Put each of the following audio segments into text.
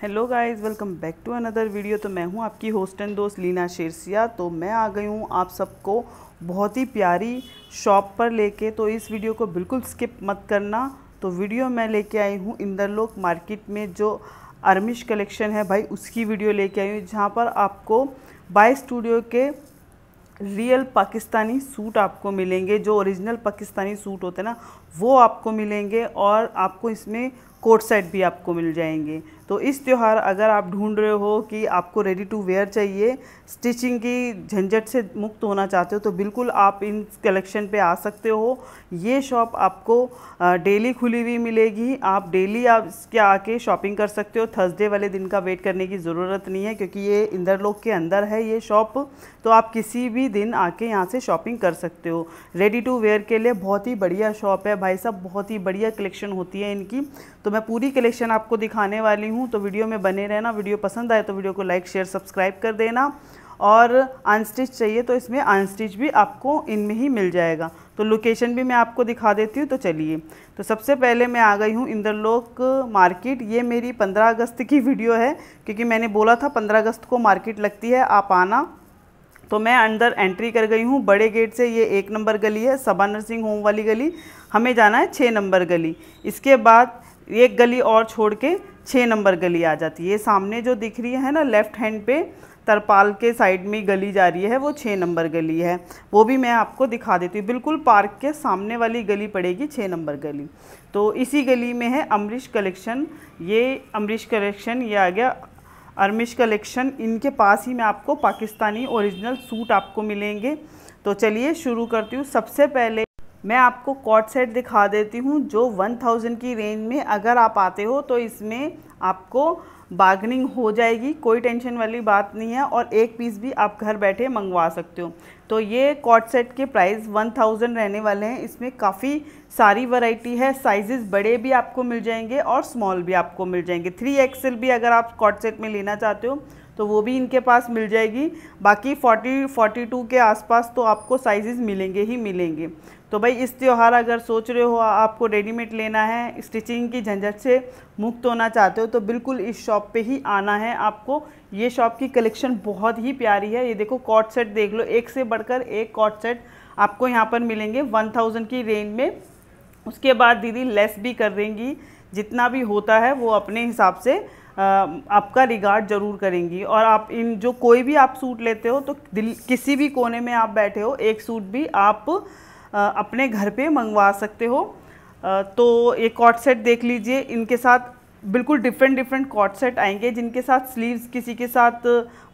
hello guys welcome back to another video तो मैं हूं आपकी होस्ट एंड दोस्त लीना शेरसिया तो मैं आ गई हूं आप सबको बहुत ही प्यारी शॉप पर लेके तो इस वीडियो को बिल्कुल स्किप मत करना तो वीडियो मैं लेके आई हूं इंदरलोक मार्केट में जो अर्मिश कलेक्शन है भाई उसकी वीडियो ले आई हूँ जहाँ पर आपको बाई स्टूडियो के रियल पाकिस्तानी सूट आपको मिलेंगे जो ओरिजिनल पाकिस्तानी सूट होते हैं ना वो आपको मिलेंगे और आपको इसमें कोट सेट भी आपको मिल जाएंगे तो इस त्यौहार अगर आप ढूंढ रहे हो कि आपको रेडी टू वेयर चाहिए स्टिचिंग की झंझट से मुक्त होना चाहते हो तो बिल्कुल आप इन कलेक्शन पे आ सकते हो ये शॉप आपको डेली खुली हुई मिलेगी आप डेली आप इसके आके शॉपिंग कर सकते हो थर्सडे वाले दिन का वेट करने की ज़रूरत नहीं है क्योंकि ये इंदर लोग के अंदर है ये शॉप तो आप किसी भी दिन आके यहाँ से शॉपिंग कर सकते हो रेडी टू वेयर के लिए बहुत ही बढ़िया शॉप है भाई साहब बहुत ही बढ़िया कलेक्शन होती है इनकी तो मैं पूरी कलेक्शन आपको दिखाने वाली हूँ हूँ तो वीडियो में बने रहना वीडियो पसंद आए तो वीडियो को लाइक शेयर सब्सक्राइब कर देना और अनस्टिच चाहिए तो इसमें अनस्टिच भी आपको इनमें ही मिल जाएगा तो लोकेशन भी मैं आपको दिखा देती हूँ तो चलिए तो सबसे पहले मैं आ गई हूँ इंद्रलोक मार्केट ये मेरी 15 अगस्त की वीडियो है क्योंकि मैंने बोला था 15 अगस्त को मार्केट लगती है आप आना तो मैं अंदर एंट्री कर गई हूँ बड़े गेट से ये एक नंबर गली है सबा नर्सिंग होम वाली गली हमें जाना है छः नंबर गली इसके बाद एक गली और छोड़ के छः नंबर गली आ जाती है ये सामने जो दिख रही है ना लेफ्ट हैंड पे तरपाल के साइड में गली जा रही है वो छः नंबर गली है वो भी मैं आपको दिखा देती हूँ बिल्कुल पार्क के सामने वाली गली पड़ेगी छः नंबर गली तो इसी गली में है अमरीश कलेक्शन ये अमरीश कलेक्शन ये आ गया अरमिश कलेक्शन इनके पास ही मैं आपको पाकिस्तानी ओरिजिनल सूट आपको मिलेंगे तो चलिए शुरू करती हूँ सबसे पहले मैं आपको कॉट सेट दिखा देती हूँ जो 1000 की रेंज में अगर आप आते हो तो इसमें आपको बार्गनिंग हो जाएगी कोई टेंशन वाली बात नहीं है और एक पीस भी आप घर बैठे मंगवा सकते हो तो ये कॉट सेट के प्राइस 1000 रहने वाले हैं इसमें काफ़ी सारी वैरायटी है साइजेस बड़े भी आपको मिल जाएंगे और स्मॉल भी आपको मिल जाएंगे थ्री एक्सेल भी अगर आप कॉट सेट में लेना चाहते हो तो वो भी इनके पास मिल जाएगी बाकी 40 42 के आसपास तो आपको साइज़ मिलेंगे ही मिलेंगे तो भाई इस त्यौहार अगर सोच रहे हो आपको रेडीमेड लेना है स्टिचिंग की झंझट से मुक्त होना चाहते हो तो बिल्कुल इस शॉप पे ही आना है आपको ये शॉप की कलेक्शन बहुत ही प्यारी है ये देखो कॉट सेट देख लो एक से बढ़कर एक कॉट सेट आपको यहाँ पर मिलेंगे वन थाउजेंड की रेंज में उसके बाद दीदी लेस भी कर देंगी जितना भी होता है वो अपने हिसाब से आपका रिगार्ड ज़रूर करेंगी और आप इन जो कोई भी आप सूट लेते हो तो दिल किसी भी कोने में आप बैठे हो एक सूट भी आप अपने घर पे मंगवा सकते हो तो ये कॉट सेट देख लीजिए इनके साथ बिल्कुल डिफरेंट डिफरेंट कॉट सेट आएंगे जिनके साथ स्लीव्स किसी के साथ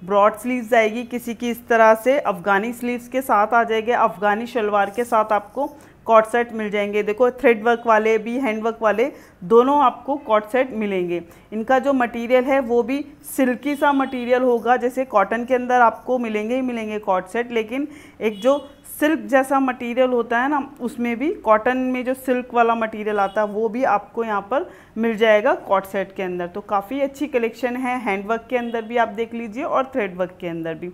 ब्रॉड स्लीव्स आएगी किसी की इस तरह से अफ़गानी स्लीव्स के साथ आ जाएगी अफ़गानी शलवार के साथ आपको कॉट सेट मिल जाएंगे देखो थ्रेड वर्क वाले भी हैंड वर्क वाले दोनों आपको कॉट सेट मिलेंगे इनका जो मटेरियल है वो भी सिल्की सा मटेरियल होगा जैसे कॉटन के अंदर आपको मिलेंगे ही मिलेंगे कॉट सेट लेकिन एक जो सिल्क जैसा मटेरियल होता है ना उसमें भी कॉटन में जो सिल्क वाला मटेरियल आता है वो भी आपको यहाँ पर मिल जाएगा कॉट सेट के अंदर तो काफ़ी अच्छी कलेक्शन है हैंडवर्क के अंदर भी आप देख लीजिए और थ्रेड वर्क के अंदर भी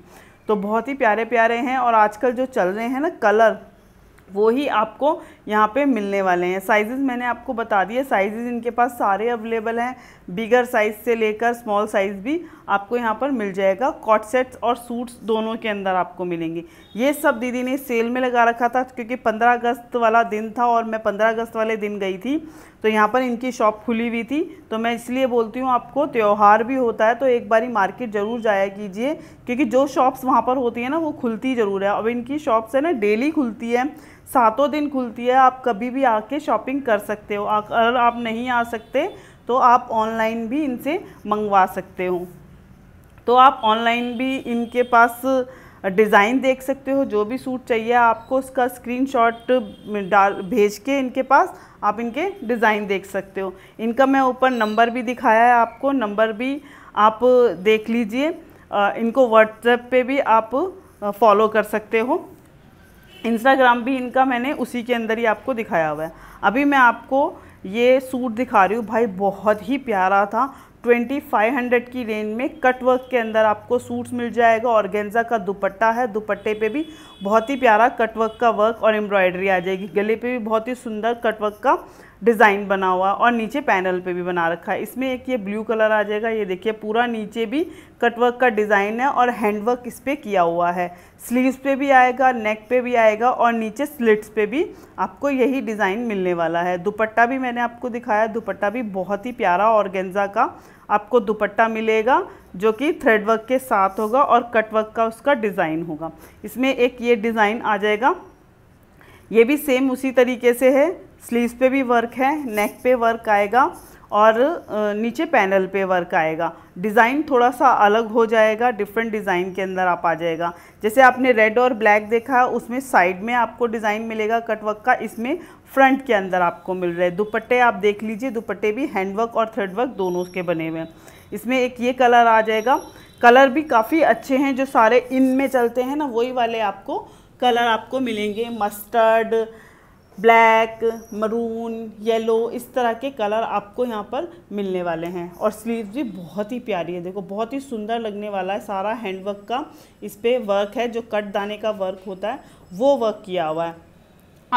तो बहुत ही प्यारे प्यारे हैं और आजकल जो चल रहे हैं ना कलर वो ही आपको यहाँ पे मिलने वाले हैं साइज़ मैंने आपको बता दिए साइज़ इनके पास सारे अवेलेबल हैं बिगर साइज़ से लेकर स्मॉल साइज़ भी आपको यहाँ पर मिल जाएगा कॉट सेट्स और सूट्स दोनों के अंदर आपको मिलेंगे ये सब दीदी ने सेल में लगा रखा था क्योंकि पंद्रह अगस्त वाला दिन था और मैं पंद्रह अगस्त वाले दिन गई थी तो यहाँ पर इनकी शॉप खुली हुई थी तो मैं इसलिए बोलती हूँ आपको त्यौहार भी होता है तो एक बारी मार्केट ज़रूर जाया कीजिए क्योंकि जो शॉप्स वहाँ पर होती है ना वो खुलती ज़रूर है अब इनकी शॉप्स है ना डेली खुलती है सातों दिन खुलती है आप कभी भी आके शॉपिंग कर सकते हो अगर आप नहीं आ सकते तो आप ऑनलाइन भी इनसे मंगवा सकते हो तो आप ऑनलाइन भी इनके पास डिज़ाइन देख सकते हो जो भी सूट चाहिए आपको उसका स्क्रीनशॉट डाल भेज के इनके पास आप इनके डिज़ाइन देख सकते हो इनका मैं ऊपर नंबर भी दिखाया है आपको नंबर भी आप देख लीजिए इनको व्हाट्सएप पे भी आप फॉलो कर सकते हो इंस्टाग्राम भी इनका मैंने उसी के अंदर ही आपको दिखाया हुआ है अभी मैं आपको ये सूट दिखा रही हूँ भाई बहुत ही प्यारा था ट्वेंटी फाइव हंड्रेड की रेंज में कट वर्क के अंदर आपको सूट्स मिल जाएगा और गेंजा का दुपट्टा है दुपट्टे पे भी बहुत ही प्यारा कट वर्क का वर्क और एम्ब्रॉयडरी आ जाएगी गले पे भी बहुत ही सुंदर कट वर्क का डिज़ाइन बना हुआ और नीचे पैनल पे भी बना रखा है इसमें एक ये ब्लू कलर आ जाएगा ये देखिए पूरा नीचे भी कटवर्क का डिज़ाइन है और हैंडवर्क इस पर किया हुआ है स्लीव्स पे भी आएगा नेक पे भी आएगा और नीचे स्लिट्स पे भी आपको यही डिज़ाइन मिलने वाला है दुपट्टा भी मैंने आपको दिखाया दुपट्टा भी बहुत ही प्यारा और का आपको दुपट्टा मिलेगा जो कि थ्रेडवर्क के साथ होगा और कटवर्क का उसका डिज़ाइन होगा इसमें एक ये डिज़ाइन आ जाएगा ये भी सेम उसी तरीके से है स्लीव्स पे भी वर्क है नेक पे वर्क आएगा और नीचे पैनल पे वर्क आएगा डिज़ाइन थोड़ा सा अलग हो जाएगा डिफरेंट डिज़ाइन के अंदर आप आ जाएगा जैसे आपने रेड और ब्लैक देखा उसमें साइड में आपको डिज़ाइन मिलेगा कटवर्क का इसमें फ्रंट के अंदर आपको मिल रहा है दुपट्टे आप देख लीजिए दुपट्टे भी हैंडवर्क और थर्ड वर्क दोनों के बने हुए हैं इसमें एक ये कलर आ जाएगा कलर भी काफ़ी अच्छे हैं जो सारे इन में चलते हैं ना वही वाले आपको कलर आपको मिलेंगे मस्टर्ड ब्लैक मरून येलो इस तरह के कलर आपको यहाँ पर मिलने वाले हैं और स्लीव्स भी बहुत ही प्यारी है देखो बहुत ही सुंदर लगने वाला है सारा हैंडवर्क का इस पर वर्क है जो कट दाने का वर्क होता है वो वर्क किया हुआ है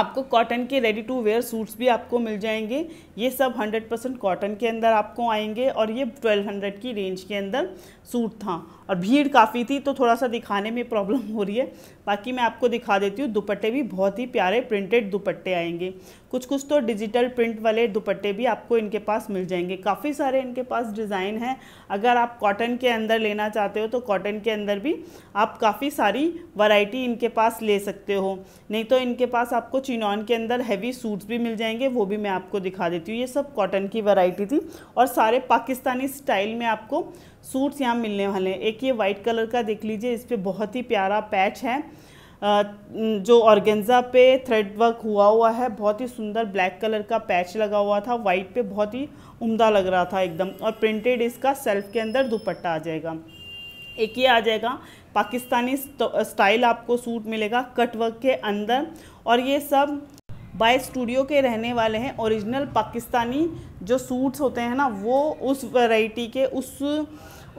आपको कॉटन के रेडी टू वेयर सूट्स भी आपको मिल जाएंगे ये सब 100 परसेंट कॉटन के अंदर आपको आएंगे और ये 1200 की रेंज के अंदर सूट था और भीड़ काफ़ी थी तो थोड़ा सा दिखाने में प्रॉब्लम हो रही है बाकी मैं आपको दिखा देती हूँ दुपट्टे भी बहुत ही प्यारे प्रिंटेड दुपट्टे आएंगे कुछ कुछ तो डिजिटल प्रिंट वाले दुपट्टे भी आपको इनके पास मिल जाएंगे काफ़ी सारे इनके पास डिज़ाइन हैं अगर आप कॉटन के अंदर लेना चाहते हो तो कॉटन के अंदर भी आप काफ़ी सारी वराइटी इनके पास ले सकते हो नहीं तो इनके पास आपको चिनॉन के अंदर हैवी सूट्स भी मिल जाएंगे वो भी मैं आपको दिखा देती देती हूँ ये सब कॉटन की वैरायटी थी और सारे पाकिस्तानी स्टाइल में आपको सूट्स यहाँ मिलने वाले हैं एक ये वाइट कलर का देख लीजिए इस पर बहुत ही प्यारा पैच है जो ऑर्गेंजा पे थ्रेड वर्क हुआ हुआ है बहुत ही सुंदर ब्लैक कलर का पैच लगा हुआ था वाइट पे बहुत ही उम्दा लग रहा था एकदम और प्रिंटेड इसका सेल्फ के अंदर दुपट्टा आ जाएगा एक ये आ जाएगा पाकिस्तानी स्टाइल आपको सूट मिलेगा कट वर्क के अंदर और ये सब बाय स्टूडियो के रहने वाले हैं ओरिजिनल पाकिस्तानी जो सूट्स होते हैं ना वो उस वैरायटी के उस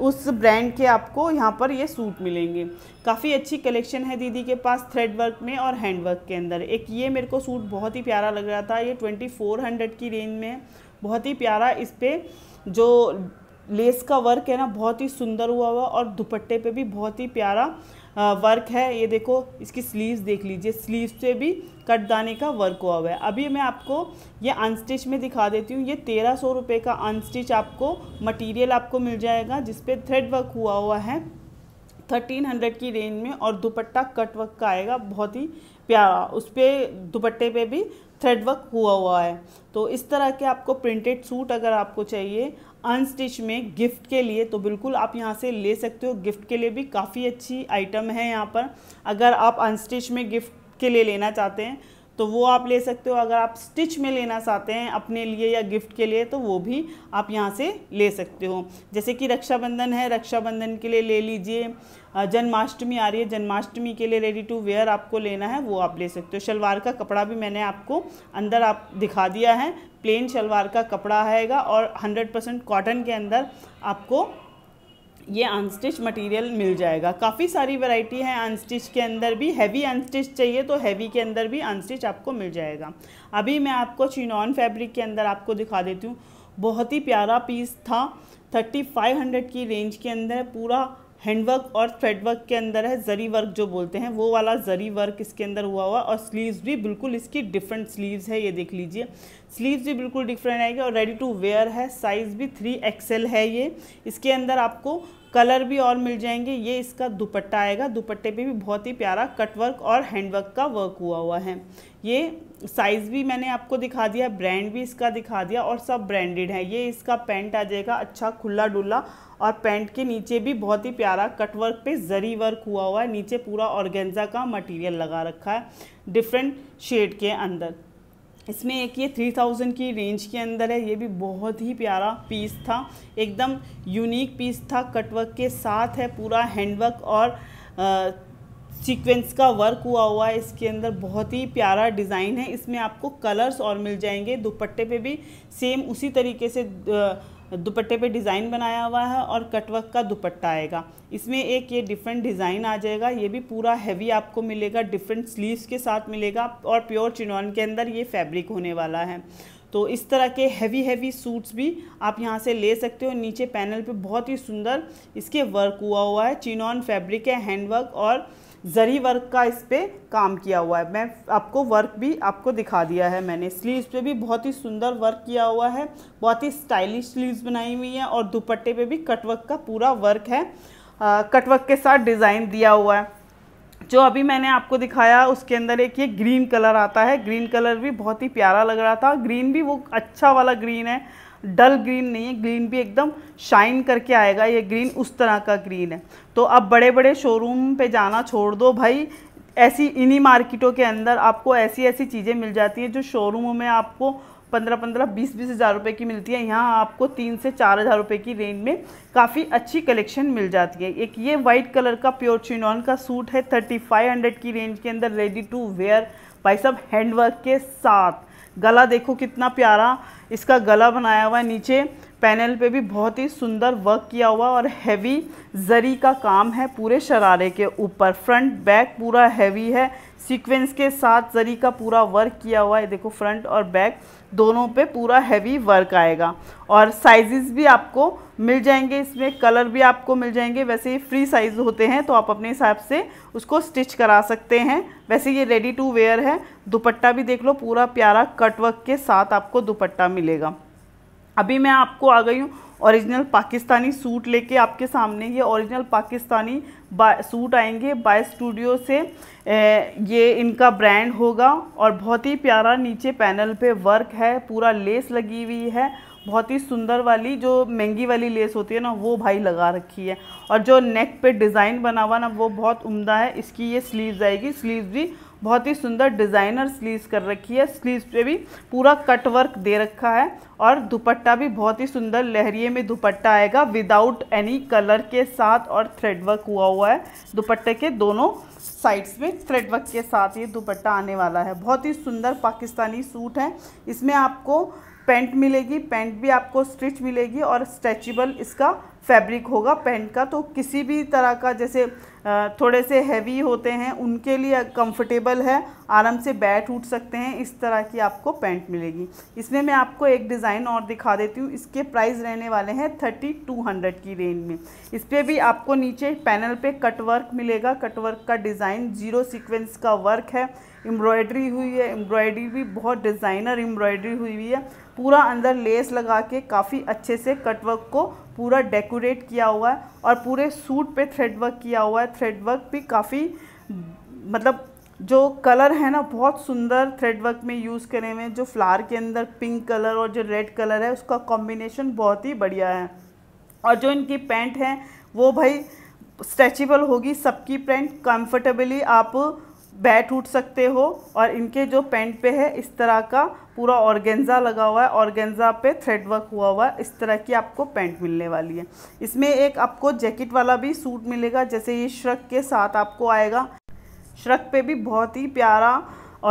उस ब्रांड के आपको यहाँ पर ये सूट मिलेंगे काफ़ी अच्छी कलेक्शन है दीदी के पास थ्रेड वर्क में और हैंड वर्क के अंदर एक ये मेरे को सूट बहुत ही प्यारा लग रहा था ये ट्वेंटी फोर हंड्रेड की रेंज में है बहुत ही प्यारा इस पर जो लेस का वर्क है ना बहुत ही सुंदर हुआ हुआ और दुपट्टे पे भी बहुत ही प्यारा वर्क है ये देखो इसकी स्लीव्स देख लीजिए स्लीव्स पे भी कट दाने का वर्क हुआ हुआ है अभी मैं आपको ये अनस्टिच में दिखा देती हूँ ये तेरह सौ रुपये का अनस्टिच आपको मटेरियल आपको मिल जाएगा जिसपे थ्रेड वर्क हुआ हुआ है थर्टीन हंड्रेड की रेंज में और दुपट्टा कट वर्क का आएगा बहुत ही प्यारा उस पर दुपट्टे पे भी थ्रेड वर्क हुआ हुआ है तो इस तरह के आपको प्रिंटेड सूट अगर आपको चाहिए अनस्टिच में गिफ्ट के लिए तो बिल्कुल आप यहाँ से ले सकते हो गिफ्ट के लिए भी काफ़ी अच्छी आइटम है यहाँ पर अगर आप अनस्टिच में गिफ्ट के लिए लेना चाहते हैं तो वो आप ले सकते हो अगर आप स्टिच में लेना चाहते हैं अपने लिए या गिफ्ट के लिए तो वो भी आप यहाँ से ले सकते हो जैसे कि रक्षाबंधन है रक्षाबंधन के लिए ले लीजिए जन्माष्टमी आ रही है जन्माष्टमी के लिए रेडी टू वेयर आपको लेना है वो आप ले सकते हो शलवार का कपड़ा भी मैंने आपको अंदर आप दिखा दिया है प्लेन शलवार का कपड़ा आएगा और हंड्रेड कॉटन के अंदर आपको ये अनस्टिच मटेरियल मिल जाएगा काफ़ी सारी वैरायटी है अनस्टिच के अंदर भी हैवी अनस्टिच चाहिए तो हैवी के अंदर भी अनस्टिच आपको मिल जाएगा अभी मैं आपको चिनॉन फैब्रिक के अंदर आपको दिखा देती हूँ बहुत ही प्यारा पीस था थर्टी फाइव हंड्रेड की रेंज के अंदर पूरा हैंडवर्क और थ्रेड वर्क के अंदर है जरी वर्क जो बोलते हैं वो वाला जरी वर्क इसके अंदर हुआ हुआ और स्लीव्स भी बिल्कुल इसकी डिफरेंट स्लीव्स है ये देख लीजिए स्लीव्स भी बिल्कुल डिफरेंट आएगी और रेडी टू वेयर है साइज़ भी थ्री एक्सेल है ये इसके अंदर आपको कलर भी और मिल जाएंगे ये इसका दुपट्टा आएगा दुपट्टे पे भी बहुत ही प्यारा कटवर्क और हैंडवर्क का वर्क हुआ हुआ है ये साइज़ भी मैंने आपको दिखा दिया ब्रांड भी इसका दिखा दिया और सब ब्रांडेड है ये इसका पैंट आ जाएगा अच्छा खुला डुल्ला और पैंट के नीचे भी बहुत ही प्यारा कटवर्क पे जरी वर्क हुआ हुआ है नीचे पूरा ऑर्गेन्जा का मटेरियल लगा रखा है डिफरेंट शेड के अंदर इसमें एक ये 3000 की रेंज के अंदर है ये भी बहुत ही प्यारा पीस था एकदम यूनिक पीस था कटवर्क के साथ है पूरा हैंडवर्क और आ, सीक्वेंस का वर्क हुआ हुआ है इसके अंदर बहुत ही प्यारा डिज़ाइन है इसमें आपको कलर्स और मिल जाएंगे दुपट्टे पे भी सेम उसी तरीके से आ, दुपट्टे पे डिज़ाइन बनाया हुआ है और कटवर्क का दुपट्टा आएगा इसमें एक ये डिफरेंट डिज़ाइन आ जाएगा ये भी पूरा हैवी आपको मिलेगा डिफरेंट स्लीव्स के साथ मिलेगा और प्योर चिनौन के अंदर ये फैब्रिक होने वाला है तो इस तरह के हैवी हैवी सूट्स भी आप यहाँ से ले सकते हो नीचे पैनल पर बहुत ही सुंदर इसके वर्क हुआ हुआ है चिनॉन फैब्रिक है हैंडवर्क और जरी वर्क का इस पर काम किया हुआ है मैं आपको वर्क भी आपको दिखा दिया है मैंने स्लीव्स पे भी बहुत ही सुंदर वर्क किया हुआ है बहुत ही स्टाइलिश स्लीव्स बनाई हुई हैं और दुपट्टे पे भी कटवर्क का पूरा वर्क है कटवर्क के साथ डिज़ाइन दिया हुआ है जो अभी मैंने आपको दिखाया उसके अंदर एक ये ग्रीन कलर आता है ग्रीन कलर भी बहुत ही प्यारा लग रहा था ग्रीन भी वो अच्छा वाला ग्रीन है डल ग्रीन नहीं है ग्रीन भी एकदम शाइन करके आएगा ये ग्रीन उस तरह का ग्रीन है तो अब बड़े बड़े शोरूम पे जाना छोड़ दो भाई ऐसी इन्हीं मार्केटों के अंदर आपको ऐसी ऐसी चीज़ें मिल जाती हैं जो शोरूमों में आपको पंद्रह पंद्रह बीस बीस हज़ार रुपये की मिलती है यहाँ आपको तीन से चार हज़ार रुपये की रेंज में काफ़ी अच्छी कलेक्शन मिल जाती है एक ये वाइट कलर का प्योर चिनॉन का सूट है थर्टी फाइव हंड्रेड की रेंज के अंदर रेडी टू वेयर भाई सब हैंडवर्क के साथ गला देखो कितना प्यारा इसका गला बनाया हुआ है नीचे पैनल पे भी बहुत ही सुंदर वर्क किया हुआ और हैवी जरी का काम है पूरे शरारे के ऊपर फ्रंट बैक पूरा हैवी है सीक्वेंस के साथ जरी का पूरा वर्क किया हुआ है देखो फ्रंट और बैक दोनों पे पूरा हैवी वर्क आएगा और साइजेस भी आपको मिल जाएंगे इसमें कलर भी आपको मिल जाएंगे वैसे ये फ्री साइज़ होते हैं तो आप अपने हिसाब से उसको स्टिच करा सकते हैं वैसे ये रेडी टू वेयर है दुपट्टा भी देख लो पूरा प्यारा कटवर्क के साथ आपको दुपट्टा मिलेगा अभी मैं आपको आ गई हूँ ओरिजिनल पाकिस्तानी सूट लेके आपके सामने ये ओरिजिनल पाकिस्तानी सूट आएंगे बाय स्टूडियो से ये इनका ब्रांड होगा और बहुत ही प्यारा नीचे पैनल पे वर्क है पूरा लेस लगी हुई है बहुत ही सुंदर वाली जो महंगी वाली लेस होती है ना वो भाई लगा रखी है और जो नेक पे डिज़ाइन बना हुआ ना वो बहुत उम्दा है इसकी ये स्लीव्स आएगी स्लीव्स भी बहुत ही सुंदर डिज़ाइनर स्लीव्स कर रखी है स्लीव्स पे भी पूरा कट वर्क दे रखा है और दुपट्टा भी बहुत ही सुंदर लहरिए में दुपट्टा आएगा विदाउट एनी कलर के साथ और थ्रेड वर्क हुआ हुआ है दुपट्टे के दोनों साइड्स में थ्रेड वर्क के साथ ये दुपट्टा आने वाला है बहुत ही सुंदर पाकिस्तानी सूट है इसमें आपको पैंट मिलेगी पैंट भी आपको स्टिच मिलेगी और स्ट्रेचबल इसका फैब्रिक होगा पेंट का तो किसी भी तरह का जैसे थोड़े से हैवी होते हैं उनके लिए कंफर्टेबल है आराम से बैठ उठ सकते हैं इस तरह की आपको पैंट मिलेगी इसमें मैं आपको एक डिज़ाइन और दिखा देती हूँ इसके प्राइस रहने वाले हैं थर्टी टू हंड्रेड की रेंज में इस पर भी आपको नीचे पैनल पे कट वर्क मिलेगा कट वर्क का डिज़ाइन ज़ीरो सीक्वेंस का वर्क है एम्ब्रॉयडरी हुई है एम्ब्रॉयडरी भी बहुत डिज़ाइनर एम्ब्रॉयडरी हुई हुई है पूरा अंदर लेस लगा के काफ़ी अच्छे से कटवर्क को पूरा डेकोरेट किया हुआ है और पूरे सूट पे थ्रेड वर्क किया हुआ है थ्रेड वर्क भी काफ़ी मतलब जो कलर है ना बहुत सुंदर थ्रेड वर्क में यूज़ करे हुए जो फ्लावर के अंदर पिंक कलर और जो रेड कलर है उसका कॉम्बिनेशन बहुत ही बढ़िया है और जो इनकी पैंट है वो भाई स्ट्रेचेबल होगी सबकी पैंट कंफर्टेबली आप बैट उठ सकते हो और इनके जो पैंट पे है इस तरह का पूरा ऑर्गेंजा लगा हुआ है ऑर्गेंजा पे थ्रेड वर्क हुआ हुआ है इस तरह की आपको पैंट मिलने वाली है इसमें एक आपको जैकेट वाला भी सूट मिलेगा जैसे ये श्रक के साथ आपको आएगा श्रक पे भी बहुत ही प्यारा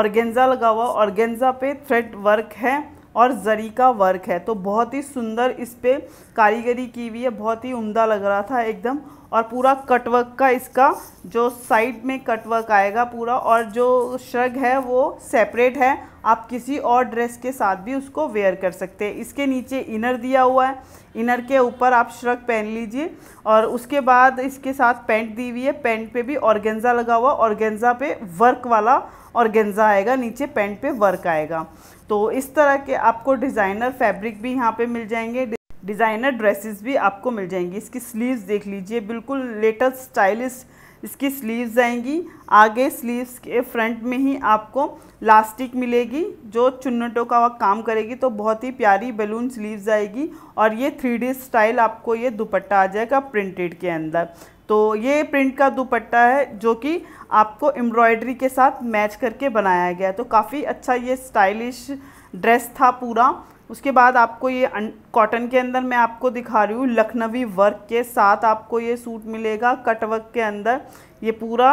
ऑर्गेंजा लगा हुआ ऑर्गेंजा पे थ्रेड वर्क है और जरी का वर्क है तो बहुत ही सुंदर इस पर कारीगरी की हुई है बहुत ही उमदा लग रहा था एकदम और पूरा कटवर्क का इसका जो साइड में कटवर्क आएगा पूरा और जो श्रग है वो सेपरेट है आप किसी और ड्रेस के साथ भी उसको वेयर कर सकते हैं इसके नीचे इनर दिया हुआ है इनर के ऊपर आप श्रग पहन लीजिए और उसके बाद इसके साथ पैंट दी हुई है पैंट पे भी ऑर्गेंजा लगा हुआ ऑर्गेंजा पे वर्क वाला ऑर्गेंजा आएगा नीचे पैंट पे वर्क आएगा तो इस तरह के आपको डिज़ाइनर फैब्रिक भी यहाँ पे मिल जाएंगे डिज़ाइनर ड्रेसेस भी आपको मिल जाएंगी इसकी स्लीव्स देख लीजिए बिल्कुल लेटेस्ट स्टाइलिश इसकी स्लीव्स आएंगी आगे स्लीव्स के फ्रंट में ही आपको लास्टिक मिलेगी जो चुन्नटों का काम करेगी तो बहुत ही प्यारी बैलून स्लीव्स आएगी और ये थ्री स्टाइल आपको ये दुपट्टा आ जाएगा प्रिंटेड के अंदर तो ये प्रिंट का दुपट्टा है जो कि आपको एम्ब्रॉयडरी के साथ मैच करके बनाया गया है तो काफ़ी अच्छा ये स्टाइलिश ड्रेस था पूरा उसके बाद आपको ये कॉटन अं, के अंदर मैं आपको दिखा रही हूँ लखनवी वर्क के साथ आपको ये सूट मिलेगा कट वर्क के अंदर ये पूरा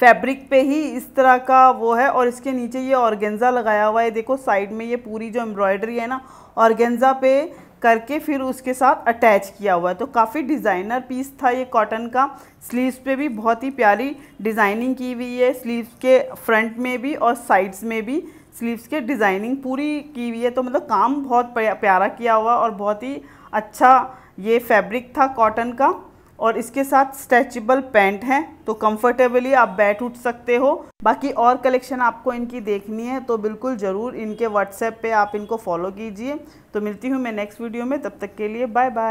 फैब्रिक पे ही इस तरह का वो है और इसके नीचे ये ऑर्गेंजा लगाया हुआ है देखो साइड में ये पूरी जो एम्ब्रॉयडरी है ना ऑर्गेंजा पे करके फिर उसके साथ अटैच किया हुआ है तो काफ़ी डिज़ाइनर पीस था ये कॉटन का स्लीव्स पे भी बहुत ही प्यारी डिज़ाइनिंग की हुई है स्लीव्स के फ्रंट में भी और साइड्स में भी स्लीव्स के डिज़ाइनिंग पूरी की हुई है तो मतलब काम बहुत प्यारा किया हुआ और बहुत ही अच्छा ये फैब्रिक था कॉटन का और इसके साथ स्ट्रेचेबल पैंट हैं तो कंफर्टेबली आप बैठ उठ सकते हो बाकी और कलेक्शन आपको इनकी देखनी है तो बिल्कुल ज़रूर इनके व्हाट्सएप पे आप इनको फॉलो कीजिए तो मिलती हूँ मैं नेक्स्ट वीडियो में तब तक के लिए बाय बाय